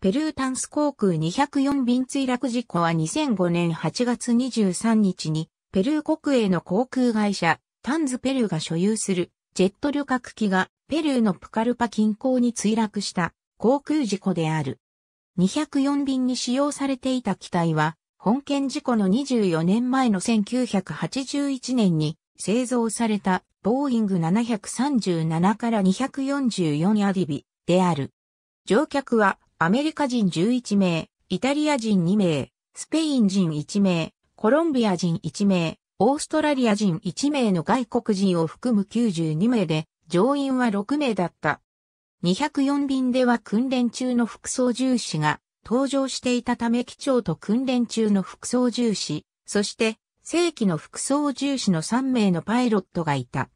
ペルータンス航空204便墜落事故は2005年8月23日に、ペルー国営の航空会社、タンズペルーが所有するジェット旅客機がペルーのプカルパ近郊に墜落した航空事故である。204便に使用されていた機体は、本件事故の24年前の1981年に製造されたボーイング737から244アディビである。乗客はアメリカ人11名、イタリア人2名、スペイン人1名、コロンビア人1名、オーストラリア人1名の外国人を含む92名で、乗員は6名だった。204便では訓練中の副操縦士が搭乗していたため機長と訓練中の副操縦士、そして正規の副操縦士の3名のパイロットがいた。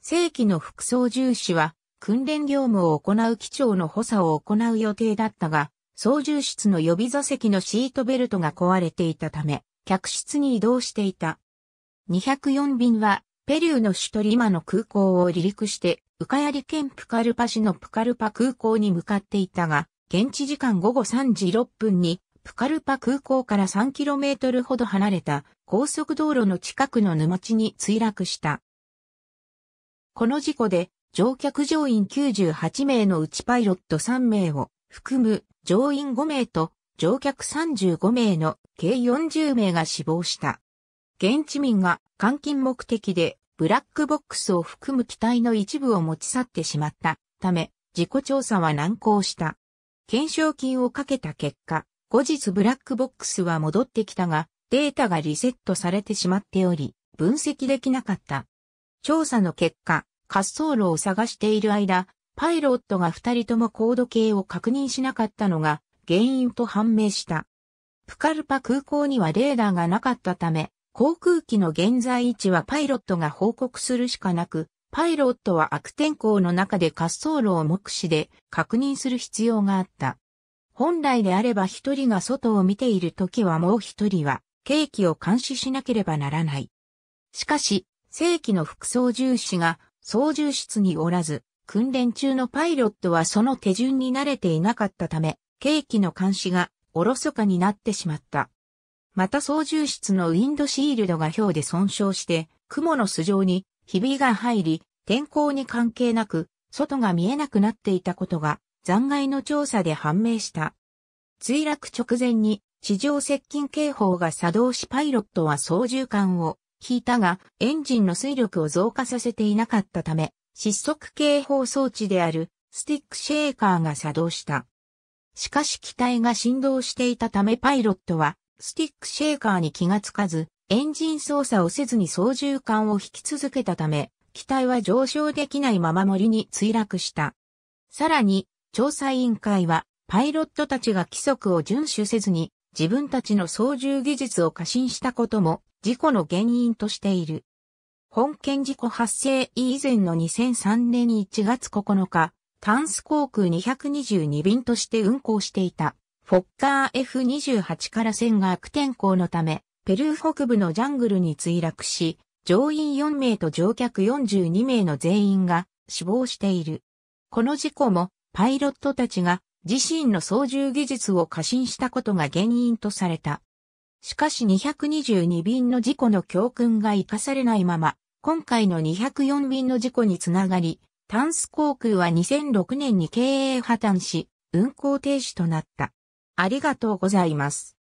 正規の副操縦士は訓練業務を行う機長の補佐を行う予定だったが、操縦室の予備座席のシートベルトが壊れていたため、客室に移動していた。204便は、ペリューの首都リマの空港を離陸して、ウカヤリ県プカルパ市のプカルパ空港に向かっていたが、現地時間午後3時6分に、プカルパ空港から 3km ほど離れた高速道路の近くの沼地に墜落した。この事故で乗客乗員98名のうちパイロット3名を含む乗員5名と乗客35名の計40名が死亡した。現地民が監禁目的でブラックボックスを含む機体の一部を持ち去ってしまったため、事故調査は難航した。検証金をかけた結果、後日ブラックボックスは戻ってきたが、データがリセットされてしまっており、分析できなかった。調査の結果、滑走路を探している間、パイロットが二人とも高度計を確認しなかったのが原因と判明した。プカルパ空港にはレーダーがなかったため、航空機の現在位置はパイロットが報告するしかなく、パイロットは悪天候の中で滑走路を目視で確認する必要があった。本来であれば一人が外を見ている時はもう一人は、景気を監視しなければならない。しかし、正規の副操縦士が操縦室におらず、訓練中のパイロットはその手順に慣れていなかったため、ーキの監視がおろそかになってしまった。また操縦室のウィンドシールドが表で損傷して、雲の巣状にひびが入り、天候に関係なく、外が見えなくなっていたことが、残骸の調査で判明した。墜落直前に、地上接近警報が作動しパイロットは操縦桿を引いたが、エンジンの水力を増加させていなかったため、失速警報装置であるスティックシェーカーが作動した。しかし機体が振動していたためパイロットは、スティックシェーカーに気がつかず、エンジン操作をせずに操縦桿を引き続けたため、機体は上昇できないまま森に墜落した。さらに、調査委員会は、パイロットたちが規則を遵守せずに、自分たちの操縦技術を過信したことも事故の原因としている。本件事故発生以前の2003年1月9日、タンス航空222便として運航していた、フォッカー F28 から線が悪天候のため、ペルー北部のジャングルに墜落し、乗員4名と乗客42名の全員が死亡している。この事故もパイロットたちが自身の操縦技術を過信したことが原因とされた。しかし222便の事故の教訓が活かされないまま、今回の204便の事故につながり、タンス航空は2006年に経営破綻し、運航停止となった。ありがとうございます。